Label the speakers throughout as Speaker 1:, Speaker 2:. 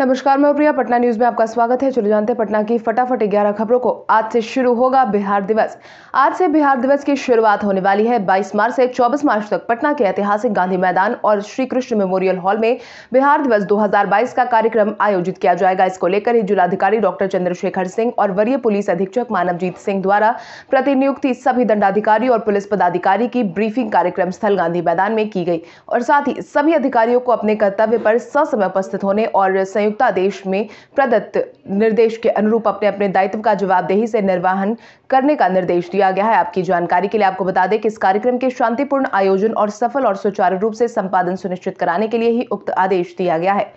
Speaker 1: नमस्कार मैं प्रिया पटना न्यूज में आपका स्वागत है चलो जानते हैं पटना की फटाफट ग्यारह खबरों को आज से शुरू होगा बिहार दिवस आज से बिहार दिवस की शुरुआत होने वाली है 22 मार्च से 24 मार्च तक पटना के ऐतिहासिक गांधी मैदान और श्री कृष्ण मेमोरियल हॉल में बिहार दिवस 2022 का कार्यक्रम आयोजित किया जाएगा इसको लेकर ही जिलाधिकारी डॉक्टर चंद्रशेखर सिंह और वरीय पुलिस अधीक्षक मानवजीत सिंह द्वारा प्रतिनियुक्ति सभी दंडाधिकारी और पुलिस पदाधिकारी की ब्रीफिंग कार्यक्रम स्थल गांधी मैदान में की गई और साथ ही सभी अधिकारियों को अपने कर्तव्य पर ससमय उपस्थित होने और संयुक्त संयुक्त में प्रदत्त निर्देश के अनुरूप अपने अपने दायित्व का जवाबदेही से निर्वाहन करने का निर्देश दिया गया है आपकी जानकारी के लिए आपको बता दें कि इस कार्यक्रम के शांतिपूर्ण आयोजन और सफल और सुचारू रूप से संपादन सुनिश्चित कराने के लिए ही उक्त आदेश दिया गया है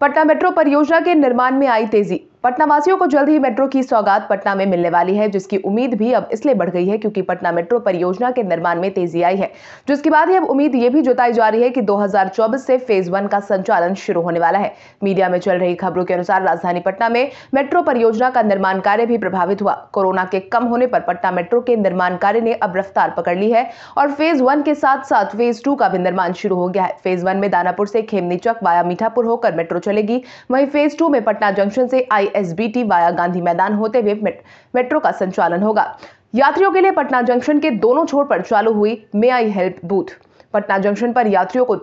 Speaker 1: पटना मेट्रो परियोजना के निर्माण में आई तेजी पटना वासियों को जल्द ही मेट्रो की सौगात पटना में मिलने वाली है जिसकी उम्मीद भी अब इसलिए बढ़ गई है क्योंकि पटना मेट्रो परियोजना के निर्माण में तेजी आई है जिसके बाद ही अब उम्मीद ये भी जताई जा रही है कि 2024 से फेज वन का संचालन शुरू होने वाला है मीडिया में चल रही खबरों के अनुसार राजधानी पटना में मेट्रो परियोजना का निर्माण कार्य भी प्रभावित हुआ कोरोना के कम होने पर पटना मेट्रो के निर्माण कार्य ने अब रफ्तार पकड़ ली है और फेज वन के साथ साथ फेज टू का भी निर्माण शुरू हो गया है फेज वन में दानापुर से खेमनी चक वाया मीठापुर होकर मेट्रो चलेगी वहीं फेज टू में पटना जंक्शन से आई आईएसबीटी वाया गांधी मैदान होते हुए मेट्रो का संचालन होगा यात्रियों के लिए पटना जंक्शन के दोनों छोर पर चालू हुई may I help booth Patna junction पर यात्रियों को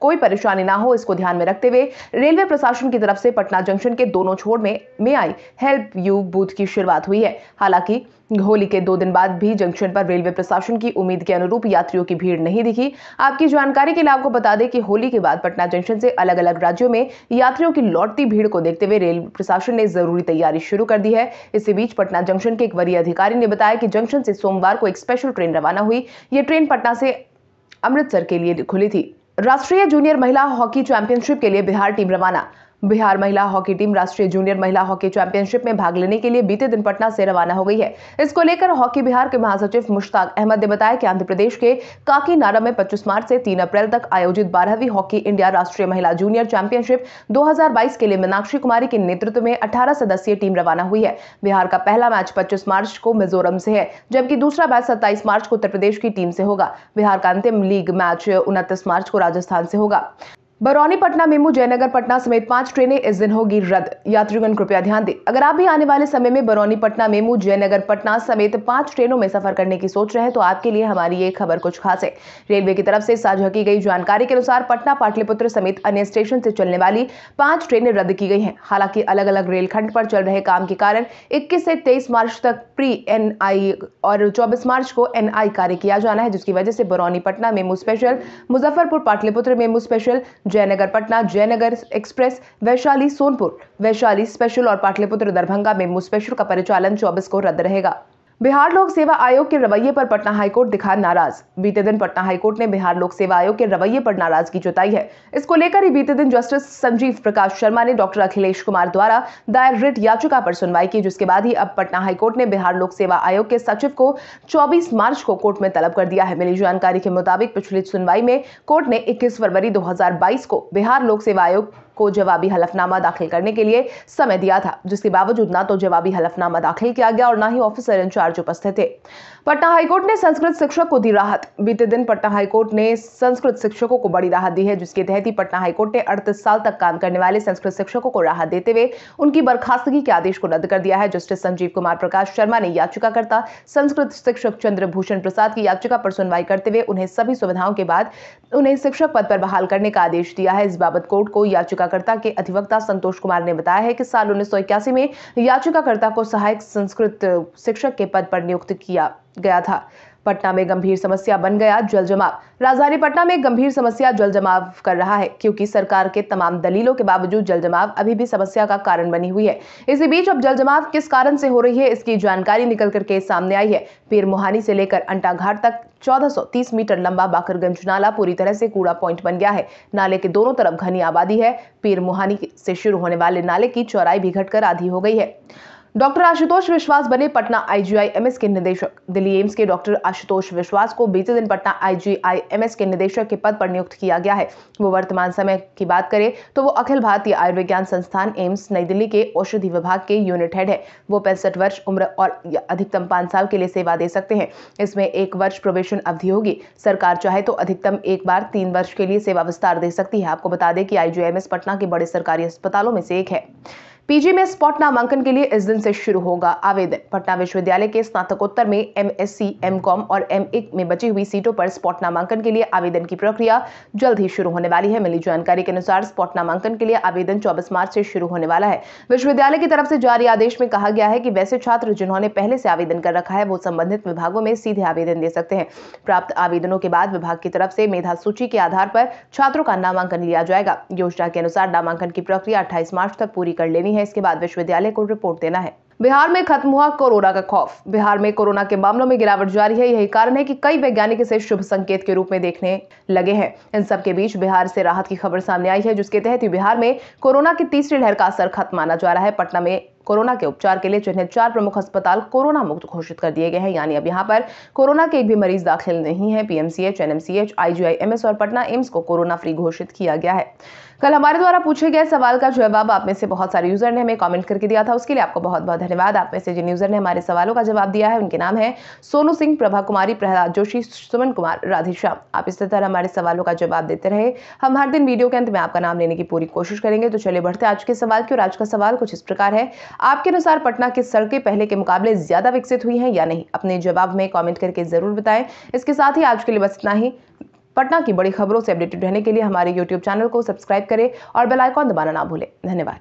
Speaker 1: कोई परेशानी ना हो इसको ध्यान में रखते हुए रेलवे प्रशासन की तरफ से पटना जंक्शन के दोनों छोर में में आई हेल्प यू बूथ की शुरुआत हुई है हालांकि होली के दो दिन बाद भी जंक्शन पर रेलवे प्रशासन की उम्मीद के अनुरूप यात्रियों की भीड़ नहीं दिखी आपकी जानकारी के लिए आपको बता दें कि होली के बाद पटना जंक्शन से अलग अलग राज्यों में यात्रियों की लौटती भीड़ को देखते हुए रेल प्रशासन ने जरूरी तैयारी शुरू कर दी है इसी बीच पटना जंक्शन के एक वरीय अधिकारी ने बताया कि जंक्शन से सोमवार को एक स्पेशल ट्रेन रवाना हुई ये ट्रेन पटना से अमृतसर के लिए खुली थी राष्ट्रीय जूनियर महिला हॉकी चैंपियनशिप के लिए बिहार टीम रवाना बिहार महिला हॉकी टीम राष्ट्रीय जूनियर महिला हॉकी चैंपियनशिप में भाग लेने के लिए बीते दिन पटना से रवाना हो गई है इसको लेकर हॉकी बिहार के महासचिव मुश्ताक अहमद ने बताया कि आंध्र प्रदेश के काकीनाडा में 25 मार्च से 3 अप्रैल तक आयोजित बारहवीं हॉकी इंडिया राष्ट्रीय महिला जूनियर चैंपियनशिप दो के लिए मीनाक्षी कुमारी के नेतृत्व में अठारह सदस्यीय टीम रवाना हुई है बिहार का पहला मैच पच्चीस मार्च को मिजोरम से है जबकि दूसरा मैच सत्ताईस मार्च को उत्तर प्रदेश की टीम से होगा बिहार का अंतिम लीग मैच उनतीस मार्च को राजस्थान से होगा बरौनी पटना मेमू जयनगर पटना समेत पांच ट्रेनें इस दिन होगी रद्द यात्रीगण कृपया ध्यान दें अगर आप भी आने वाले समय में बरौनी पटना मेमू जयनगर पटना समेत पांच ट्रेनों में सफर करने की सोच रहे हैं तो आपके लिए हमारी ये खबर कुछ खास है रेलवे की तरफ से साझा की गई जानकारी के अनुसार पटना पाटलिपुत्र समेत अन्य स्टेशन से चलने वाली पांच ट्रेनें रद्द की गई हैं हालांकि अलग अलग रेलखंड पर चल रहे काम के कारण इक्कीस से तेईस मार्च तक प्री एन और चौबीस मार्च को एन कार्य किया जाना है जिसकी वजह से Barauni Patna MEMU special Muzaffarpur Pataliputra MEMU special Jaynagar Patna Jaynagar express Vaishali Sonpur Vaishali special और पाटलिपुत्र दरभंगा मेमू स्पेशल का परिचालन चौबीस को रद्द रहेगा बिहार लोक सेवा आयोग के रवैये पर पटना हाईकोर्ट दिखा नाराज बीते दिन पटना हाईकोर्ट ने बिहार लोक सेवा आयोग के रवैये पर नाराजगी जताई है इसको लेकर ही बीते दिन जस्टिस संजीव प्रकाश शर्मा ने डॉक्टर अखिलेश कुमार द्वारा दायर रिट याचिका पर सुनवाई की जिसके बाद ही अब पटना हाईकोर्ट ने बिहार लोक सेवा आयोग के सचिव को चौबीस मार्च को कोर्ट में तलब कर दिया है मिली जानकारी के मुताबिक पिछली सुनवाई में कोर्ट ने इक्कीस फरवरी दो को बिहार लोक सेवा आयोग को जवाबी हलफनामा दाखिल करने के लिए समय दिया था जिसके बावजूद ना तो जवाबी हलफनामा दाखिल किया गया और ना ही ऑफिसर इंचार्ज उपस्थित थे पटना हाईकोर्ट ने संस्कृत शिक्षक को दी राहत बीते दिन पटना हाईकोर्ट ने संस्कृत शिक्षकों को बड़ी राहत दी है जिसके तहत ही पटना हाईकोर्ट ने अड़तीस साल तक काम करने वाले संस्कृत शिक्षकों को राहत देते हुए उनकी बर्खास्तगी के आदेश को रद्द कर दिया है जस्टिस संजीव कुमार प्रकाश शर्मा ने याचिकाकर्ता संस्कृत शिक्षक चंद्रभूषण प्रसाद की याचिका पर सुनवाई करते हुए उन्हें सभी सुविधाओं के बाद उन्हें शिक्षक पद पर बहाल करने का आदेश दिया है इस बाबत कोर्ट को याचिका याचिकाकर्ता के अधिवक्ता संतोष कुमार ने बताया है कि साल उन्नीस में याचिकाकर्ता को सहायक संस्कृत शिक्षक के पद पर नियुक्त किया गया था पटना में गंभीर समस्या बन गया जल जमाव राजधानी पटना में गंभीर समस्या जल जमाव कर रहा है क्योंकि सरकार के तमाम दलीलों के बावजूद जल जमाव अभी भी समस्या का कारण बनी हुई है इसी बीच अब जल जमाव किस कारण से हो रही है इसकी जानकारी निकल करके सामने आई है पीर मोहानी से लेकर अंटा घाट तक 1430 मीटर लंबा बाकरगंज नाला पूरी तरह से कूड़ा पॉइंट बन गया है नाले के दोनों तरफ घनी आबादी है पीर मोहानी से शुरू होने वाले नाले की चौराई भी घटकर आधी हो गई है डॉक्टर आशुतोष विश्वास बने पटना आईजीआईएमएस के निदेशक दिल्ली एम्स के डॉक्टर आशुतोष विश्वास को बीते दिन पटना आईजीआईएमएस के निदेशक के पद पर नियुक्त किया गया है वो वर्तमान समय की बात करें तो वो अखिल भारतीय आयुर्विज्ञान संस्थान एम्स नई दिल्ली के औषधि विभाग के यूनिट हेड है वो पैंसठ वर्ष उम्र और अधिकतम पाँच साल के लिए सेवा दे सकते हैं इसमें एक वर्ष प्रोबेशन अवधि होगी सरकार चाहे तो अधिकतम एक बार तीन वर्ष के लिए सेवा विस्तार दे सकती है आपको बता दें कि आई पटना के बड़े सरकारी अस्पतालों में से एक है पीजी में स्पॉट नामांकन के लिए इस दिन से शुरू होगा आवेदन पटना विश्वविद्यालय के स्नातकोत्तर में M S C M Com और एम में बची हुई सीटों पर स्पॉट नामांकन के लिए आवेदन की प्रक्रिया जल्द ही शुरू होने वाली है मिली जानकारी के अनुसार स्पॉट नामांकन के लिए आवेदन चौबीस मार्च से शुरू होने वाला है विश्वविद्यालय की तरफ से जारी आदेश में कहा गया है कि वैसे छात्र जिन्होंने पहले से आवेदन कर रखा है वो संबंधित विभागों में सीधे आवेदन दे सकते हैं प्राप्त आवेदनों के बाद विभाग की तरफ से मेधा सूची के आधार पर छात्रों का नामांकन लिया जाएगा योजना के अनुसार नामांकन की प्रक्रिया अट्ठाईस मार्च तक पूरी कर लेनी है है इसके बाद विश्वविद्यालय को रिपोर्ट देना है बिहार में खत्म हुआ कोरोना का खौफ बिहार में कोरोना के मामलों में गिरावट जारी है यही कारण है कि कई वैज्ञानिक इसे शुभ संकेत के रूप में देखने लगे हैं इन सब के बीच बिहार से राहत की खबर सामने आई है जिसके तहत बिहार में कोरोना की तीसरी लहर का असर खत्म माना जा रहा है पटना में कोरोना के उपचार के लिए चिन्हित चार प्रमुख अस्पताल कोरोना मुक्त घोषित कर दिए गए हैं यानी अब यहाँ पर कोरोना के एक भी मरीज दाखिल नहीं है पीएमसीएच एनएमसीएच आईजीआईएमएस और पटना एम्स को कोरोना फ्री घोषित किया गया है कल हमारे द्वारा पूछे गए सवाल का जवाब आप में से बहुत सारे यूजर ने हमें कमेंट करके दिया था उसके लिए आपको बहुत बहुत धन्यवाद आप में से जिन यूजर ने हमारे सवालों का जवाब दिया है उनके नाम है सोनू सिंह प्रभा कुमारी प्रहलाद जोशी सुमन कुमार राधेश्याम आप इस तरह हमारे सवालों का जवाब देते रहे हम हर दिन वीडियो के अंत में आपका नाम लेने की पूरी कोशिश करेंगे तो चलिए बढ़ते आज के सवाल की और आज का सवाल कुछ इस प्रकार है आपके अनुसार पटना की सड़कें पहले के मुकाबले ज्यादा विकसित हुई हैं या नहीं अपने जवाब में कॉमेंट करके जरूर बताएं इसके साथ ही आज के लिए बस इतना ही पटना की बड़ी खबरों से अपडेटेड रहने के लिए हमारे यूट्यूब चैनल को सब्सक्राइब करें और बेलाइकॉन दबाना ना भूलें धन्यवाद